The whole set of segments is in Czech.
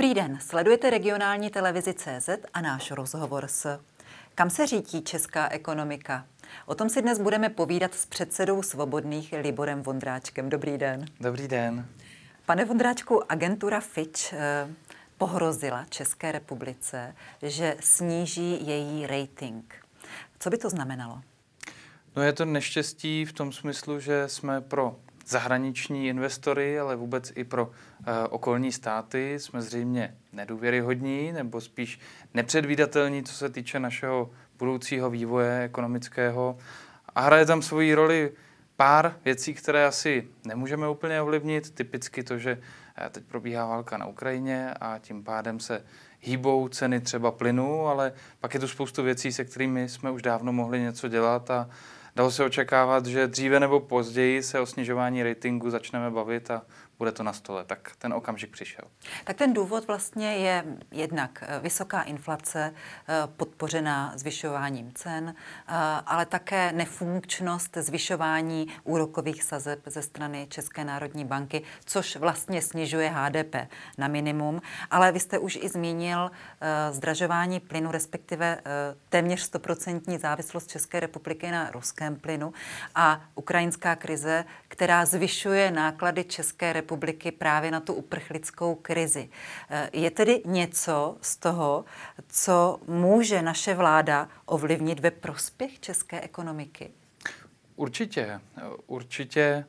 Dobrý den, sledujete regionální televizi CZ a náš rozhovor s Kam se řítí česká ekonomika? O tom si dnes budeme povídat s předsedou Svobodných Liborem Vondráčkem. Dobrý den. Dobrý den. Pane Vondráčku, agentura Fitch eh, pohrozila České republice, že sníží její rating. Co by to znamenalo? No je to neštěstí v tom smyslu, že jsme pro zahraniční investory, ale vůbec i pro eh, okolní státy jsme zřejmě nedůvěryhodní nebo spíš nepředvídatelní, co se týče našeho budoucího vývoje ekonomického. A hraje tam svoji roli pár věcí, které asi nemůžeme úplně ovlivnit. Typicky to, že eh, teď probíhá válka na Ukrajině a tím pádem se hýbou ceny třeba plynu, ale pak je tu spoustu věcí, se kterými jsme už dávno mohli něco dělat a dalo se očekávat, že dříve nebo později se o snižování ratingu začneme bavit a bude to na stole, tak ten okamžik přišel. Tak ten důvod vlastně je jednak eh, vysoká inflace eh, podpořená zvyšováním cen, eh, ale také nefunkčnost zvyšování úrokových sazeb ze strany České národní banky, což vlastně snižuje HDP na minimum. Ale vy jste už i zmínil zdražování plynu, respektive téměř 100% závislost České republiky na ruském plynu a ukrajinská krize, která zvyšuje náklady České republiky republiky právě na tu uprchlickou krizi. Eh, je tedy něco z toho, co může naše vláda ovlivnit ve prospěch české ekonomiky? Určitě, eh, určitě.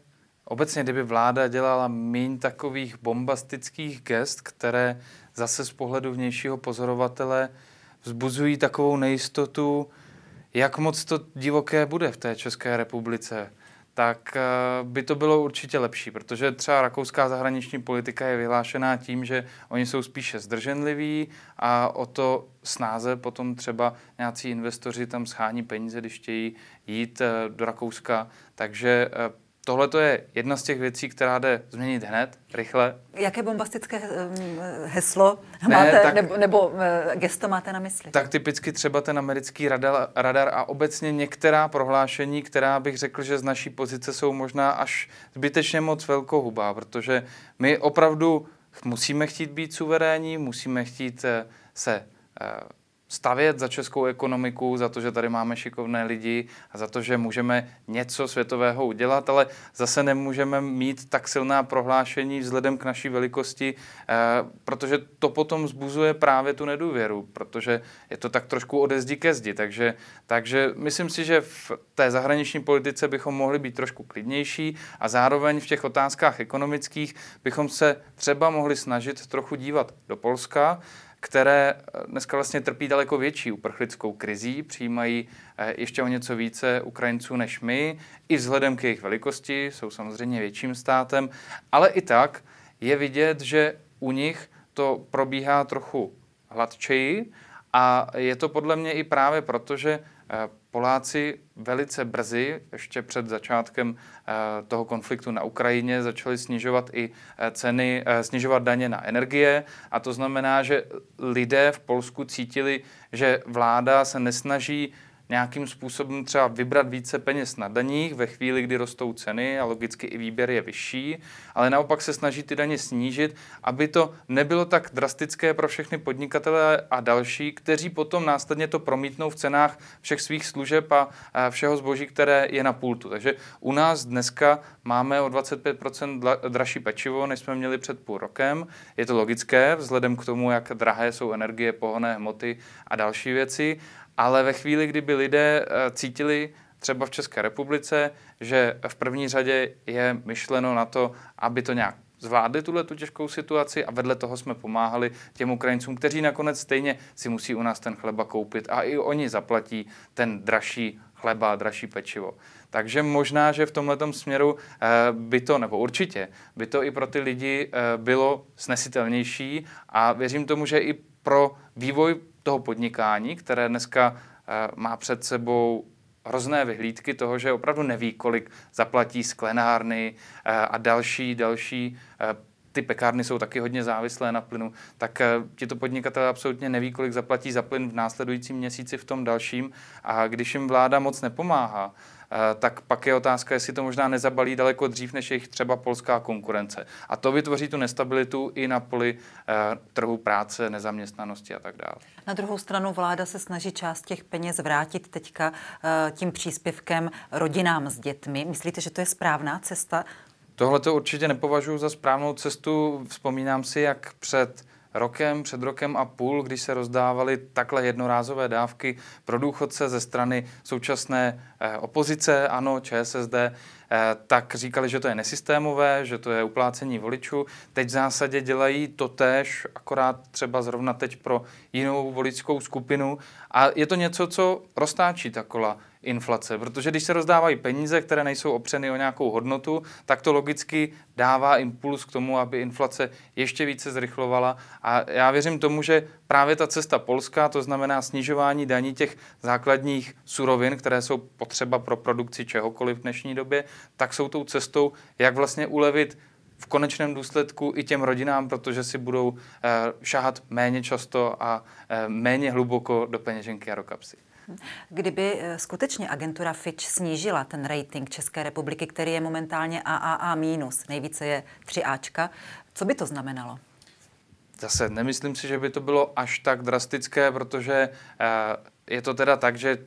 Obecně, kdyby vláda dělala méně takových bombastických gest, které zase z pohledu vnějšího pozorovatele vzbuzují takovou nejistotu, jak moc to divoké bude v té České republice tak eh, by to bylo určitě lepší, protože třeba rakouská zahraniční politika je vyhlášená tím, že oni jsou spíše zdrženliví a o to snáze potom třeba nějací investoři tam schání peníze, když chtějí jít eh, do Rakouska. Takže eh, tohle to je jedna z těch věcí, která jde změnit hned, rychle. Jaké bombastické heslo ne, máte, tak, nebo, nebo gesto máte na mysli? Tak typicky třeba ten americký radar, radar a obecně některá prohlášení, která bych řekl, že z naší pozice jsou možná až zbytečně moc velkohubá, protože my opravdu musíme chtít být suverénní, musíme chtít eh, se eh, stavět za českou ekonomiku, za to, že tady máme šikovné lidi a za to, že můžeme něco světového udělat, ale zase nemůžeme mít tak silná prohlášení vzhledem k naší velikosti, eh, protože to potom zbuzuje právě tu nedůvěru, protože je to tak trošku odezdi ke zdi. Takže, takže myslím si, že v té zahraniční politice bychom mohli být trošku klidnější a zároveň v těch otázkách ekonomických bychom se třeba mohli snažit trochu dívat do Polska, které eh, dneska vlastně trpí daleko větší uprchlickou krizí, přijímají eh, ještě o něco více Ukrajinců než my, i vzhledem k jejich velikosti, jsou samozřejmě větším státem, ale i tak je vidět, že u nich to probíhá trochu hladčeji a je to podle mě i právě proto, že eh, Poláci velice brzy, ještě před začátkem eh, toho konfliktu na Ukrajině, začali snižovat i eh, ceny, eh, snižovat daně na energie a to znamená, že lidé v Polsku cítili, že vláda se nesnaží nějakým způsobem třeba vybrat více peněz na daních ve chvíli, kdy rostou ceny a logicky i výběr je vyšší, ale naopak se snaží ty daně snížit, aby to nebylo tak drastické pro všechny podnikatele a další, kteří potom následně to promítnou v cenách všech svých služeb a všeho zboží, které je na pultu. Takže u nás dneska máme o 25% dražší pečivo, než jsme měli před půl rokem. Je to logické vzhledem k tomu, jak drahé jsou energie, pohonné hmoty a další věci ale ve chvíli, kdyby lidé eh, cítili třeba v České republice, že v první řadě je myšleno na to, aby to nějak zvládli tuhle tu těžkou situaci a vedle toho jsme pomáhali těm Ukrajincům, kteří nakonec stejně si musí u nás ten chleba koupit a i oni zaplatí ten dražší chleba, dražší pečivo. Takže možná, že v tomhle směru eh, by to, nebo určitě, by to i pro ty lidi eh, bylo snesitelnější a věřím tomu, že i pro vývoj toho podnikání, které dneska eh, má před sebou hrozné vyhlídky toho, že opravdu neví, kolik zaplatí sklenárny eh, a další, další eh, ty pekárny jsou taky hodně závislé na plynu, tak tito podnikatelé absolutně neví, kolik zaplatí za plyn v následujícím měsíci v tom dalším a když jim vláda moc nepomáhá, Eh, tak pak je otázka, jestli to možná nezabalí daleko dřív než jejich třeba polská konkurence. A to vytvoří tu nestabilitu i na poli eh, trhu práce, nezaměstnanosti a tak dále. Na druhou stranu vláda se snaží část těch peněz vrátit teďka eh, tím příspěvkem rodinám s dětmi. Myslíte, že to je správná cesta? Tohle to určitě nepovažuji za správnou cestu. Vzpomínám si, jak před rokem, před rokem a půl, když se rozdávaly takhle jednorázové dávky pro důchodce ze strany současné eh, opozice, ano, ČSSD, Eh, tak říkali, že to je nesystémové, že to je uplácení voličů. Teď v zásadě dělají to tež, akorát třeba zrovna teď pro jinou voličskou skupinu. A je to něco, co roztáčí ta kola inflace, protože když se rozdávají peníze, které nejsou opřeny o nějakou hodnotu, tak to logicky dává impuls k tomu, aby inflace ještě více zrychlovala. A já věřím tomu, že právě ta cesta Polska, to znamená snižování daní těch základních surovin, které jsou potřeba pro produkci čehokoliv v dnešní době, tak jsou tou cestou, jak vlastně ulevit v konečném důsledku i těm rodinám, protože si budou eh, šahat méně často a eh, méně hluboko do peněženky a do kapsy. Kdyby eh, skutečně agentura Fitch snížila ten rating České republiky, který je momentálně AAA-, nejvíce je 3Ačka, co by to znamenalo? Zase nemyslím si, že by to bylo až tak drastické, protože eh, je to teda tak, že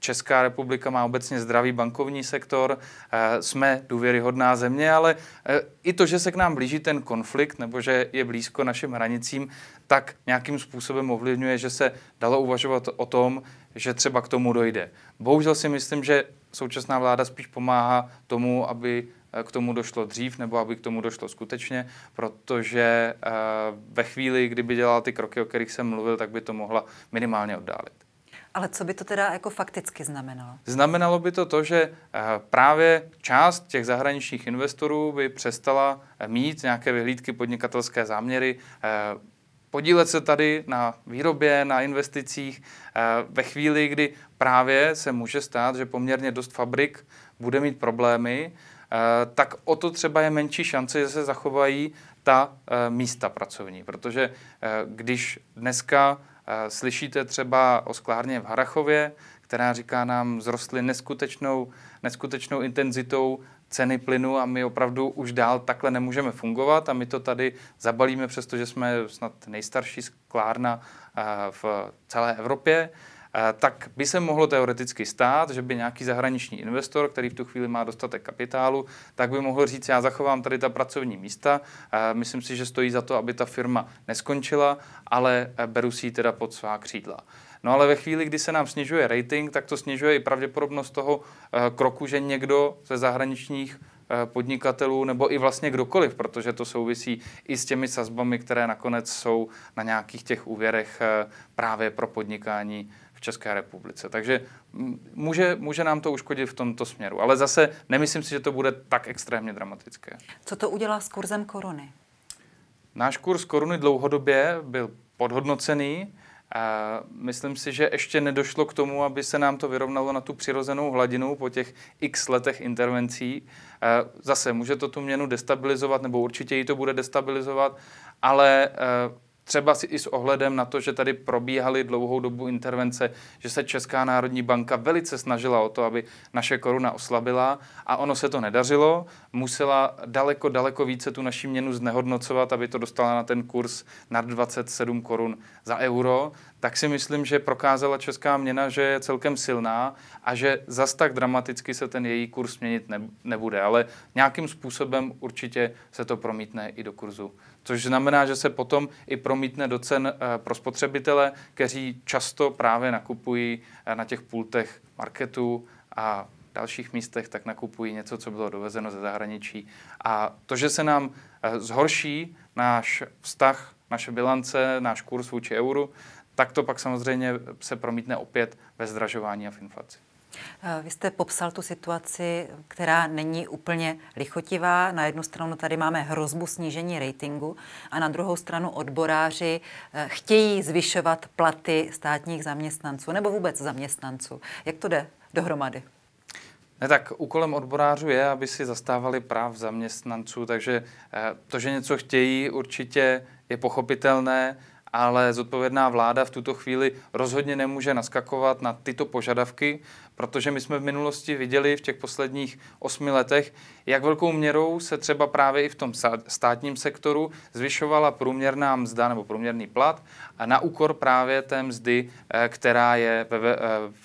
Česká republika má obecně zdravý bankovní sektor, eh, jsme důvěryhodná země, ale eh, i to, že se k nám blíží ten konflikt nebo že je blízko našim hranicím, tak nějakým způsobem ovlivňuje, že se dalo uvažovat o tom, že třeba k tomu dojde. Bohužel si myslím, že současná vláda spíš pomáhá tomu, aby Eh, k tomu došlo dřív, nebo aby k tomu došlo skutečně, protože eh, ve chvíli, kdyby dělala ty kroky, o kterých jsem mluvil, tak by to mohla minimálně oddálit. Ale co by to teda jako fakticky znamenalo? Znamenalo by to to, že eh, právě část těch zahraničních investorů by přestala mít nějaké vyhlídky podnikatelské záměry, podílet se tady na výrobě, na investicích ve chvíli, kdy právě se může stát, že poměrně dost fabrik bude mít problémy, Eh, tak o to třeba je menší šance, že se zachovají ta eh, místa pracovní. Protože eh, když dneska slyšíte třeba o sklárně v Harachově, která říká nám, zrostly neskutečnou, neskutečnou intenzitou ceny plynu a my opravdu už dál takhle nemůžeme fungovat a my to tady zabalíme, přestože jsme snad nejstarší sklárna v celé Evropě. Eh, tak by se mohlo teoreticky stát, že by nějaký zahraniční investor, který v tu chvíli má dostatek kapitálu, tak by mohl říct, já zachovám tady ta pracovní místa, eh, myslím si, že stojí za to, aby ta firma neskončila, ale eh, beru si ji teda pod svá křídla. No ale ve chvíli, kdy se nám snižuje rating, tak to snižuje i pravděpodobnost toho kroku, že někdo ze zahraničních podnikatelů nebo i vlastně kdokoliv, protože to souvisí i s těmi sazbami, které nakonec jsou na nějakých těch úvěrech právě pro podnikání České republice. Takže může, může nám to uškodit v tomto směru. Ale zase nemyslím si, že to bude tak extrémně dramatické. Co to udělá s kurzem koruny? Náš kurz koruny dlouhodobě byl podhodnocený. A myslím si, že ještě nedošlo k tomu, aby se nám to vyrovnalo na tu přirozenou hladinu po těch x letech intervencí. Zase může to tu měnu destabilizovat, nebo určitě ji to bude destabilizovat, ale e, Třeba si i s ohledem na to, že tady probíhaly dlouhou dobu intervence, že se Česká národní banka velice snažila o to, aby naše koruna oslabila a ono se to nedařilo. Musela daleko, daleko více tu naši měnu znehodnocovat, aby to dostala na ten kurz nad 27 korun za euro tak si myslím, že prokázala česká měna, že je celkem silná a že zas tak dramaticky se ten její kurz měnit nebude. Ale nějakým způsobem určitě se to promítne i do kurzu. Což znamená, že se potom i promítne do cen eh, pro spotřebitele, kteří často právě nakupují eh, na těch pultech marketů a dalších místech, tak nakupují něco, co bylo dovezeno ze zahraničí. A to, že se nám eh, zhorší náš vztah, naše bilance, náš kurz vůči euru, tak to pak samozřejmě se promítne opět ve zdražování a v inflaci. Eh, vy jste popsal tu situaci, která není úplně lichotivá. Na jednu stranu tady máme hrozbu snížení ratingu a na druhou stranu odboráři eh, chtějí zvyšovat platy státních zaměstnanců nebo vůbec zaměstnanců. Jak to jde dohromady? Ne, tak úkolem odborářů je, aby si zastávali práv zaměstnanců, takže eh, to, že něco chtějí, určitě je pochopitelné ale zodpovědná vláda v tuto chvíli rozhodně nemůže naskakovat na tyto požadavky, Protože my jsme v minulosti viděli v těch posledních osmi letech, jak velkou měrou se třeba právě i v tom státním sektoru zvyšovala průměrná mzda nebo průměrný plat a na úkor právě té mzdy, eh, která je ve, eh,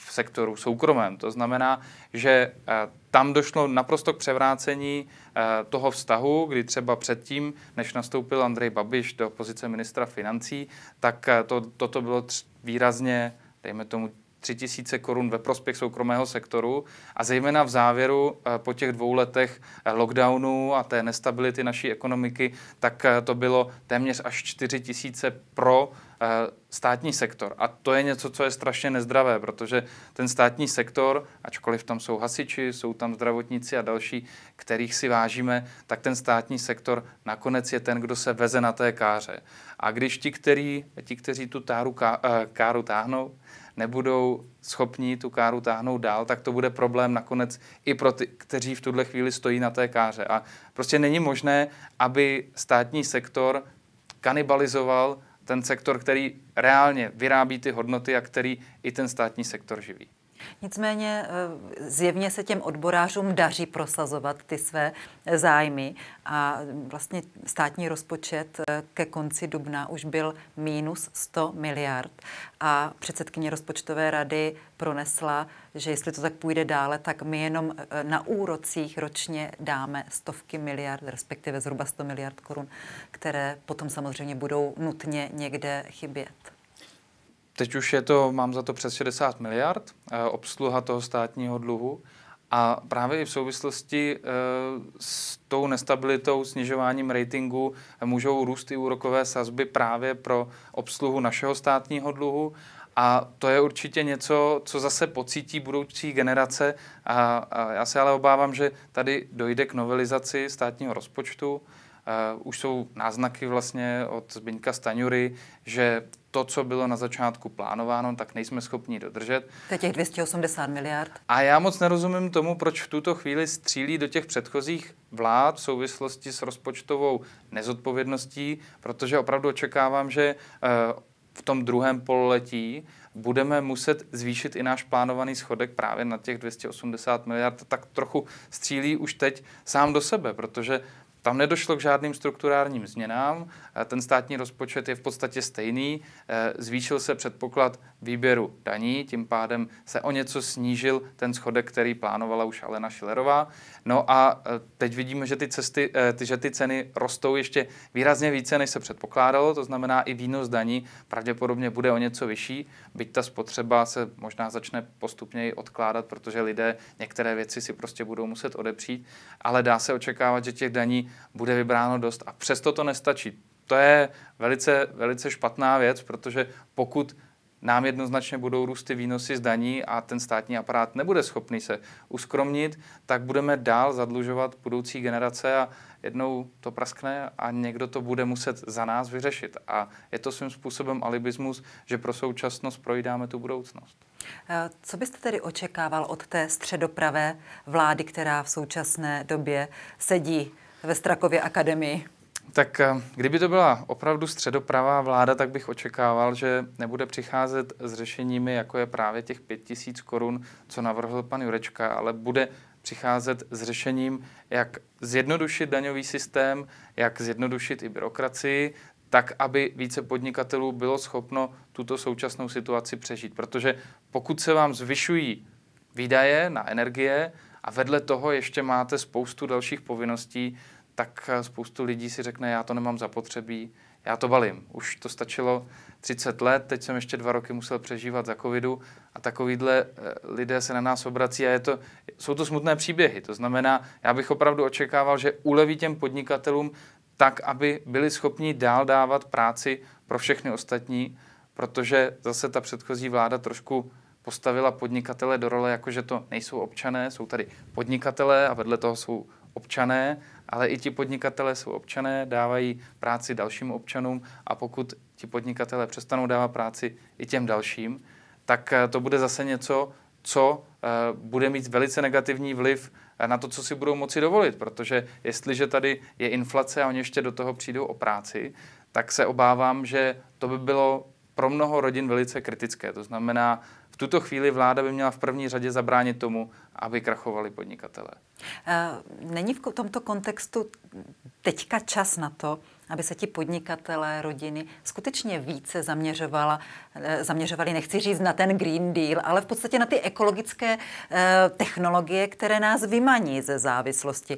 v sektoru soukromém. To znamená, že eh, tam došlo naprosto k převrácení toho vztahu, kdy třeba předtím, než nastoupil Andrej Babiš do pozice ministra financí, tak to, toto bylo tř, výrazně, dejme tomu, 3000 korun ve prospěch soukromého sektoru a zejména v závěru eh, po těch dvou letech eh, lockdownu a té nestability naší ekonomiky, tak eh, to bylo téměř až 4000 pro státní sektor. A to je něco, co je strašně nezdravé, protože ten státní sektor, ačkoliv tam jsou hasiči, jsou tam zdravotníci a další, kterých si vážíme, tak ten státní sektor nakonec je ten, kdo se veze na té káře. A když ti, který, ti kteří tu táru, ká, káru táhnou, nebudou schopni tu káru táhnout dál, tak to bude problém nakonec i pro ty, kteří v tuhle chvíli stojí na té káře. A prostě není možné, aby státní sektor kanibalizoval ten sektor, který reálně vyrábí ty hodnoty a který i ten státní sektor živí. Nicméně eh, zjevně se těm odborářům daří prosazovat ty své eh, zájmy a vlastně státní rozpočet eh, ke konci dubna už byl minus 100 miliard a předsedkyně rozpočtové rady pronesla, že jestli to tak půjde dále, tak my jenom na úrocích ročně dáme stovky miliard, respektive zhruba 100 miliard korun, které potom samozřejmě budou nutně někde chybět. Teď už je to, mám za to přes 60 miliard, eh, obsluha toho státního dluhu. A právě i v souvislosti eh, s tou nestabilitou, snižováním ratingu eh, můžou růst i úrokové sazby právě pro obsluhu našeho státního dluhu. A to je určitě něco, co zase pocítí budoucí generace. A, já se ale obávám, že tady dojde k novelizaci státního rozpočtu. Uh, už jsou náznaky vlastně od Zbyňka Staňury, že to, co bylo na začátku plánováno, tak nejsme schopni dodržet. To je těch 280 miliard. A já moc nerozumím tomu, proč v tuto chvíli střílí do těch předchozích vlád v souvislosti s rozpočtovou nezodpovědností, protože opravdu očekávám, že eh, v tom druhém pololetí budeme muset zvýšit i náš plánovaný schodek právě na těch 280 miliard, tak trochu střílí už teď sám do sebe, protože tam nedošlo k žádným strukturálním změnám, eh, ten státní rozpočet je v podstatě stejný, eh, zvýšil se předpoklad výběru daní, tím pádem se o něco snížil ten schodek, který plánovala už Alena Šilerová. No a eh, teď vidíme, že ty, cesty, že ty ceny rostou ještě výrazně více, než se předpokládalo, to znamená i výnos daní pravděpodobně bude o něco vyšší, byť ta spotřeba se možná začne postupně odkládat, protože lidé některé věci si prostě budou muset odepřít, ale dá se očekávat, že těch daní bude vybráno dost a přesto to nestačí. To je velice, velice špatná věc, protože pokud nám jednoznačně budou růst ty výnosy z daní a ten státní aparát nebude schopný se uskromnit, tak budeme dál zadlužovat budoucí generace a jednou to praskne a někdo to bude muset za nás vyřešit. A je to svým způsobem alibismus, že pro současnost projídáme tu budoucnost. Eh, co byste tedy očekával od té středopravé vlády, která v současné době sedí ve Strakově akademii? Tak eh, kdyby to byla opravdu středopravá vláda, tak bych očekával, že nebude přicházet s řešeními, jako je právě těch 5000 korun, co navrhl pan Jurečka, ale bude přicházet s řešením, jak zjednodušit daňový systém, jak zjednodušit i byrokracii, tak, aby více podnikatelů bylo schopno tuto současnou situaci přežít. Protože pokud se vám zvyšují výdaje na energie, a vedle toho ještě máte spoustu dalších povinností, tak eh, spoustu lidí si řekne, já to nemám zapotřebí, já to balím. Už to stačilo 30 let, teď jsem ještě dva roky musel přežívat za covidu a takovýhle eh, lidé se na nás obrací a je to, jsou to smutné příběhy. To znamená, já bych opravdu očekával, že uleví těm podnikatelům tak, aby byli schopni dál dávat práci pro všechny ostatní, protože zase ta předchozí vláda trošku postavila podnikatele do role, jako že to nejsou občané, jsou tady podnikatele a vedle toho jsou občané, ale i ti podnikatele jsou občané, dávají práci dalším občanům a pokud ti podnikatele přestanou dávat práci i těm dalším, tak eh, to bude zase něco, co eh, bude mít velice negativní vliv na to, co si budou moci dovolit, protože jestliže tady je inflace a oni ještě do toho přijdou o práci, tak se obávám, že to by bylo pro mnoho rodin velice kritické. To znamená, v tuto chvíli vláda by měla v první řadě zabránit tomu, aby krachovali podnikatelé. Eh, není v tomto kontextu teďka čas na to, aby se ti podnikatelé, rodiny skutečně více zaměřovala, eh, zaměřovali, nechci říct na ten Green Deal, ale v podstatě na ty ekologické eh, technologie, které nás vymaní ze závislosti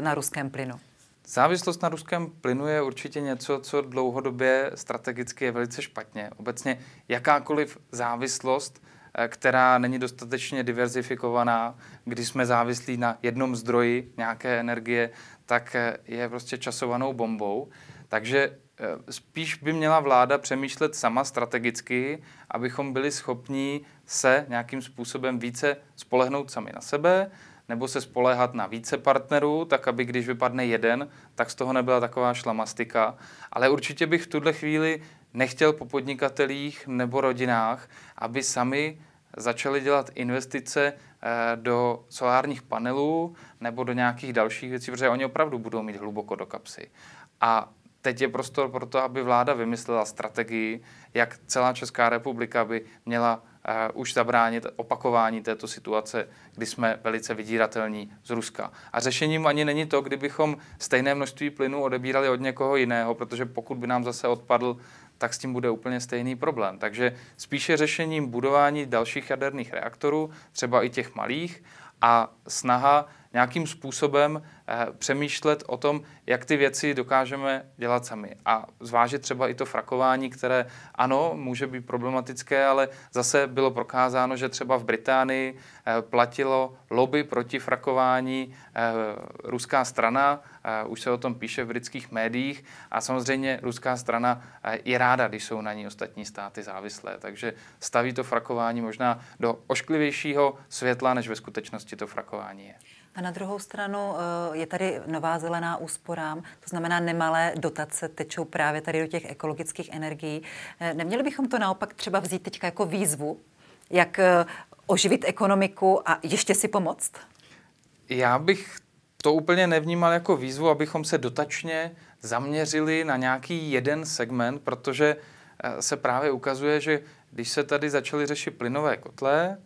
na ruském plynu. Závislost na ruském plynu je určitě něco, co dlouhodobě strategicky je velice špatně. Obecně jakákoliv závislost, eh, která není dostatečně diverzifikovaná, když jsme závislí na jednom zdroji nějaké energie, tak eh, je prostě časovanou bombou. Takže eh, spíš by měla vláda přemýšlet sama strategicky, abychom byli schopni se nějakým způsobem více spolehnout sami na sebe, nebo se spolehat na více partnerů, tak aby když vypadne jeden, tak z toho nebyla taková šlamastika. Ale určitě bych v tuhle chvíli nechtěl po podnikatelích nebo rodinách, aby sami začali dělat investice eh, do solárních panelů nebo do nějakých dalších věcí, protože oni opravdu budou mít hluboko do kapsy. A teď je prostor pro to, aby vláda vymyslela strategii, jak celá Česká republika by měla už zabránit opakování této situace, kdy jsme velice vydíratelní z Ruska. A řešením ani není to, kdybychom stejné množství plynu odebírali od někoho jiného, protože pokud by nám zase odpadl, tak s tím bude úplně stejný problém. Takže spíše řešením budování dalších jaderných reaktorů, třeba i těch malých, a snaha nějakým způsobem eh, přemýšlet o tom, jak ty věci dokážeme dělat sami. A zvážit třeba i to frakování, které ano, může být problematické, ale zase bylo prokázáno, že třeba v Británii eh, platilo lobby proti frakování eh, ruská strana, už se o tom píše v britských médiích a samozřejmě ruská strana je ráda, když jsou na ní ostatní státy závislé, takže staví to frakování možná do ošklivějšího světla, než ve skutečnosti to frakování je. A na druhou stranu eh, je tady nová zelená úsporám, to znamená nemalé dotace tečou právě tady do těch ekologických energií. Eh, neměli bychom to naopak třeba vzít teďka jako výzvu, jak eh, oživit ekonomiku a ještě si pomoct? Já bych to úplně nevnímal jako výzvu, abychom se dotačně zaměřili na nějaký jeden segment, protože se právě ukazuje, že když se tady začaly řešit plynové kotle,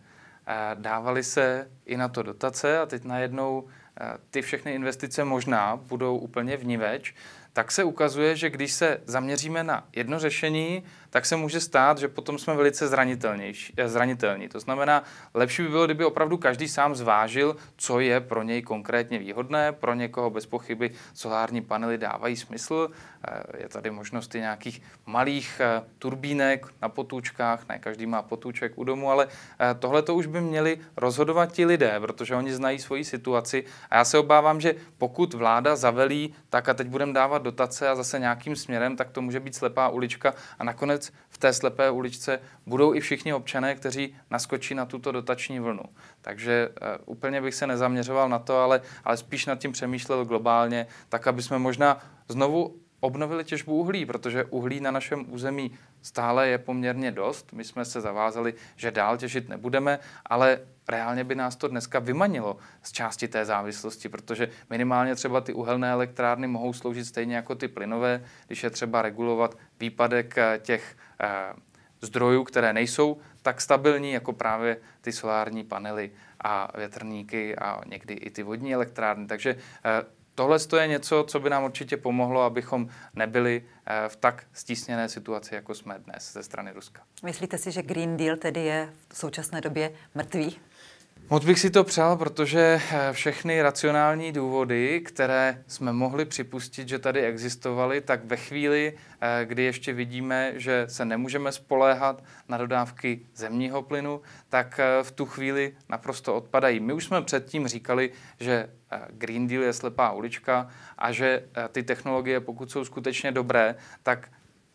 dávaly se i na to dotace a teď najednou eh, ty všechny investice možná budou úplně vníveč, tak se ukazuje, že když se zaměříme na jedno řešení, tak se může stát, že potom jsme velice zranitelnější, eh, zranitelní. To znamená, lepší by bylo, kdyby opravdu každý sám zvážil, co je pro něj konkrétně výhodné. Pro někoho bez pochyby solární panely dávají smysl. Eh, je tady možnost i nějakých malých eh, turbínek na potůčkách. Ne každý má potůček u domu, ale tohle to už by měli rozhodovat ti lidé, protože oni znají svoji situaci. A já se obávám, že pokud vláda zavelí, tak a teď budeme dávat dotace a zase nějakým směrem, tak to může být slepá ulička a nakonec nakonec v té slepé uličce budou i všichni občané, kteří naskočí na tuto dotační vlnu. Takže uh, úplně bych se nezaměřoval na to, ale, ale spíš nad tím přemýšlel globálně, tak aby jsme možná znovu obnovili těžbu uhlí, protože uhlí na našem území stále je poměrně dost. My jsme se zavázali, že dál těžit nebudeme, ale reálně by nás to dneska vymanilo z části té závislosti, protože minimálně třeba ty uhelné elektrárny mohou sloužit stejně jako ty plynové, když je třeba regulovat výpadek eh, těch eh, zdrojů, které nejsou tak stabilní jako právě ty solární panely a větrníky a někdy i ty vodní elektrárny. Takže eh, tohle je něco, co by nám určitě pomohlo, abychom nebyli eh, v tak stísněné situaci, jako jsme dnes ze strany Ruska. Myslíte si, že Green Deal tedy je v současné době mrtvý? Moc bych si to přál, protože eh, všechny racionální důvody, které jsme mohli připustit, že tady existovaly, tak ve chvíli, eh, kdy ještě vidíme, že se nemůžeme spoléhat na dodávky zemního plynu, tak eh, v tu chvíli naprosto odpadají. My už jsme předtím říkali, že Green Deal je slepá ulička a že ty technologie, pokud jsou skutečně dobré, tak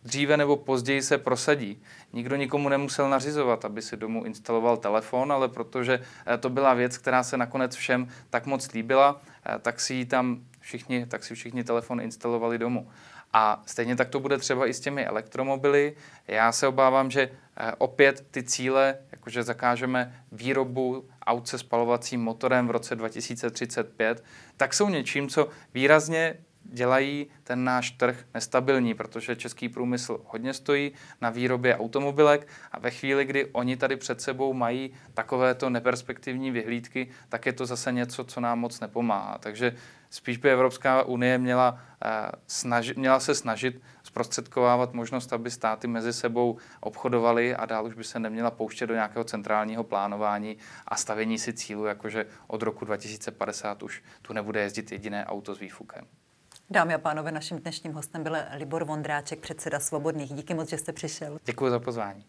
dříve nebo později se prosadí. Nikdo nikomu nemusel nařizovat, aby si domů instaloval telefon, ale protože eh, to byla věc, která se nakonec všem tak moc líbila, eh, tak si ji tam všichni, tak si všichni telefon instalovali domů. A stejně tak to bude třeba i s těmi elektromobily. Já se obávám, že eh, opět ty cíle, jakože zakážeme výrobu aut se spalovacím motorem v roce 2035, tak jsou něčím, co výrazně dělají ten náš trh nestabilní, protože český průmysl hodně stojí na výrobě automobilek a ve chvíli, kdy oni tady před sebou mají takovéto neperspektivní vyhlídky, tak je to zase něco, co nám moc nepomáhá. Takže spíš by Evropská unie měla, eh, snaži, měla se snažit zprostředkovávat možnost, aby státy mezi sebou obchodovaly a dál už by se neměla pouštět do nějakého centrálního plánování a stavění si cílu, jakože od roku 2050 už tu nebude jezdit jediné auto s výfukem. Dámy a pánové, naším dnešním hostem byl Libor Vondráček, předseda Svobodných. Díky moc, že jste přišel. Děkuji za pozvání.